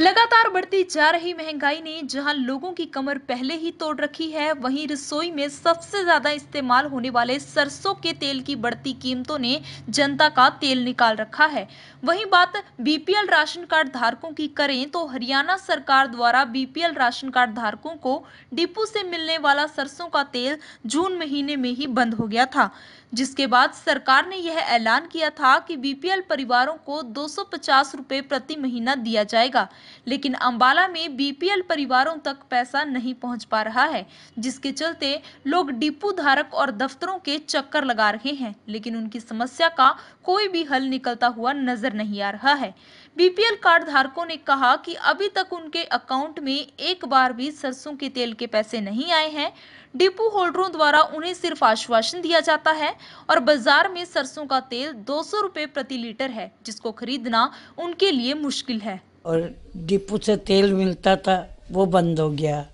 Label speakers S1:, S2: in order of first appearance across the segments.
S1: लगातार बढ़ती जा रही महंगाई ने जहां लोगों की कमर पहले ही तोड़ रखी है वहीं रसोई में सबसे ज्यादा इस्तेमाल होने वाले सरसों के तेल की बढ़ती कीमतों ने जनता का तेल निकाल रखा है वहीं बात बीपीएल राशन कार्ड धारकों की करें तो हरियाणा सरकार द्वारा बीपीएल राशन कार्ड धारकों को डिपो से मिलने वाला सरसों का तेल जून महीने में ही बंद हो गया था जिसके बाद सरकार ने यह ऐलान किया था कि बीपीएल परिवारों को दो सौ प्रति महीना दिया जाएगा लेकिन अम्बाला में बीपीएल परिवारों तक पैसा नहीं पहुंच पा रहा है जिसके चलते लोग डिपो धारक और दफ्तरों के चक्कर लगा रहे हैं लेकिन उनकी समस्या का कोई भी हल निकलता हुआ नजर नहीं आ रहा है बीपीएल कार्ड धारकों ने कहा कि अभी तक उनके अकाउंट में एक बार भी सरसों के तेल के पैसे नहीं आए हैं डिपो होल्डरों द्वारा उन्हें सिर्फ आश्वासन दिया जाता है और बाजार में सरसों का तेल दो सौ प्रति लीटर है जिसको खरीदना उनके लिए मुश्किल है
S2: और डिपो से तेल मिलता था वो बंद हो गया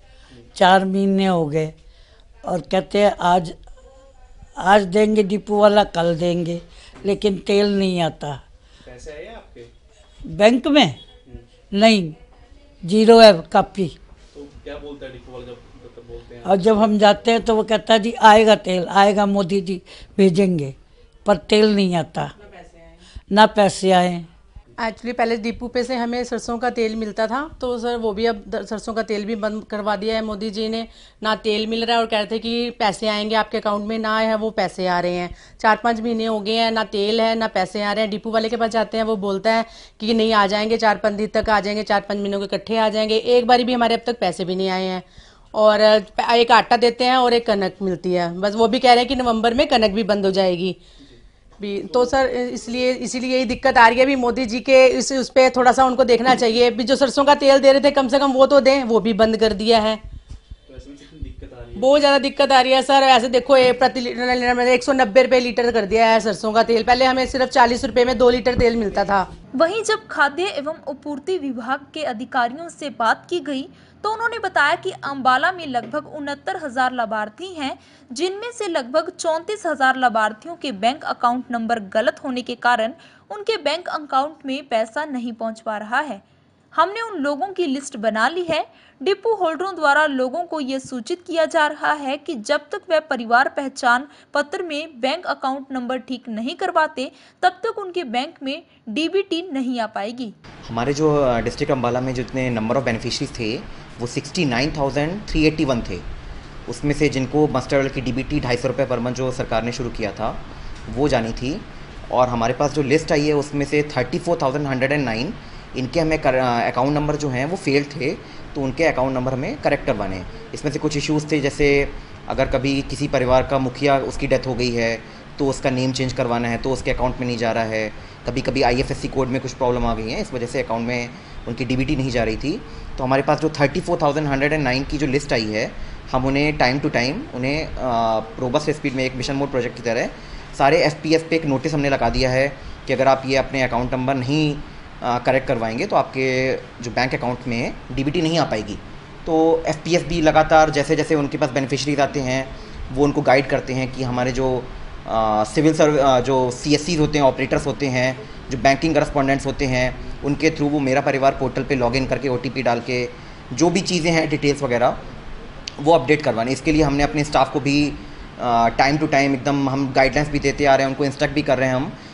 S2: चार महीने हो गए और कहते हैं आज आज देंगे डिपो वाला कल देंगे लेकिन तेल नहीं आता
S3: पैसे आए आपके
S2: बैंक में हम्म। नहीं जीरो है काफ़ी
S3: तो क्या बोलता है डिपो वाला जब और जब हम
S2: जाते हैं तो वो कहता है जी आएगा तेल आएगा मोदी जी भेजेंगे पर तेल नहीं आता ना पैसे आए
S3: एक्चुअली पहले डिपू पे से हमें सरसों का तेल मिलता था तो सर वो भी अब सरसों का तेल भी बंद करवा दिया है मोदी जी ने ना तेल मिल रहा है और कह रहे थे कि पैसे आएंगे आपके अकाउंट में ना है वो पैसे आ रहे हैं चार पाँच महीने हो गए हैं ना तेल है ना पैसे आ रहे हैं डिपू वाले के पास जाते हैं वो बोलता है कि नहीं आ जाएंगे चार पाँच दिन तक आ जाएंगे चार पाँच महीनों के इकट्ठे आ जाएंगे एक बार भी हमारे अब तक पैसे भी नहीं आए हैं और एक आटा देते हैं और एक कनक मिलती है बस वो भी कह रहे हैं कि नवंबर में कनक भी बंद हो जाएगी भी तो सर इसलिए इसीलिए यही दिक्कत आ रही है भी मोदी जी के इस उस पर थोड़ा सा उनको देखना चाहिए भी जो सरसों का तेल दे रहे थे कम से कम वो तो दें वो भी बंद कर दिया है बहुत ज़्यादा दिक्कत आ रही है सर ऐसे देखो ये प्रति लीटर मैंने एक सौ नब्बे लीटर कर दिया है सरसों का तेल पहले हमें सिर्फ चालीस रुपए में दो लीटर तेल मिलता था
S1: वहीं जब खाद्य एवं आपूर्ति विभाग के अधिकारियों से बात की गई तो उन्होंने बताया कि अंबाला में लगभग उनहत्तर हजार लाभार्थी हैं जिनमें से लगभग चौंतीस हजार लाभार्थियों के बैंक अकाउंट नंबर गलत होने के कारण उनके बैंक अकाउंट में पैसा नहीं पहुँच पा रहा है हमने उन लोगों की लिस्ट बना ली है डिपो होल्डरों द्वारा लोगों को यह सूचित किया जा रहा है कि जब तक वह परिवार पहचान पत्र में बैंक अकाउंट नंबर ठीक नहीं करवाते तब तक उनके बैंक में डीबीटी नहीं आ पाएगी
S4: हमारे जो डिस्ट्रिक्ट अम्बाला में जितने नंबर ऑफ बेनिफिशरीज थे वो sixty nine thousand three eighty one थे उसमें से जिनको मस्टर की डी बी टी ढाई सौ रुपये पर मंथ जो सरकार ने शुरू किया था वो जानी थी और हमारे पास जो लिस्ट आई है उसमें से thirty four thousand hundred and nine इनके हमें अकाउंट नंबर जो हैं वो फेल थे तो उनके अकाउंट नंबर हमें करेक्ट करवाने इसमें से कुछ इश्यूज़ थे जैसे अगर कभी किसी परिवार का मुखिया उसकी डेथ हो गई है तो उसका नेम चेंज करवाना है तो उसके अकाउंट में नहीं जा रहा है कभी कभी आईएफएससी कोड में कुछ प्रॉब्लम आ गई है इस वजह से अकाउंट में उनकी डीबीटी नहीं जा रही थी तो हमारे पास जो 34,109 की जो लिस्ट आई है हम उन्हें टाइम टू टाइम उन्हें प्रोबस स्पीड में एक मिशन मोड प्रोजेक्ट की तरह सारे एफ पे एक नोटिस हमने लगा दिया है कि अगर आप ये अपने अकाउंट नंबर नहीं करेक्ट करवाएंगे तो आपके जो बैंक अकाउंट में डी नहीं आ पाएगी तो एफ भी लगातार जैसे जैसे उनके पास बेनिफिशरीज आते हैं वो उनको गाइड करते हैं कि हमारे जो सिविल सर्व जो सी होते हैं ऑपरेटर्स होते हैं जो बैंकिंग करस्पॉन्डेंट्स होते हैं उनके थ्रू वो मेरा परिवार पोर्टल पे लॉगिन करके ओ डाल के जो भी चीज़ें हैं डिटेल्स वगैरह वो अपडेट करवाने इसके लिए हमने अपने स्टाफ को भी टाइम टू टाइम एकदम हम गाइडलाइंस भी देते आ रहे हैं उनको इंस्ट्रक्ट भी कर रहे हैं हम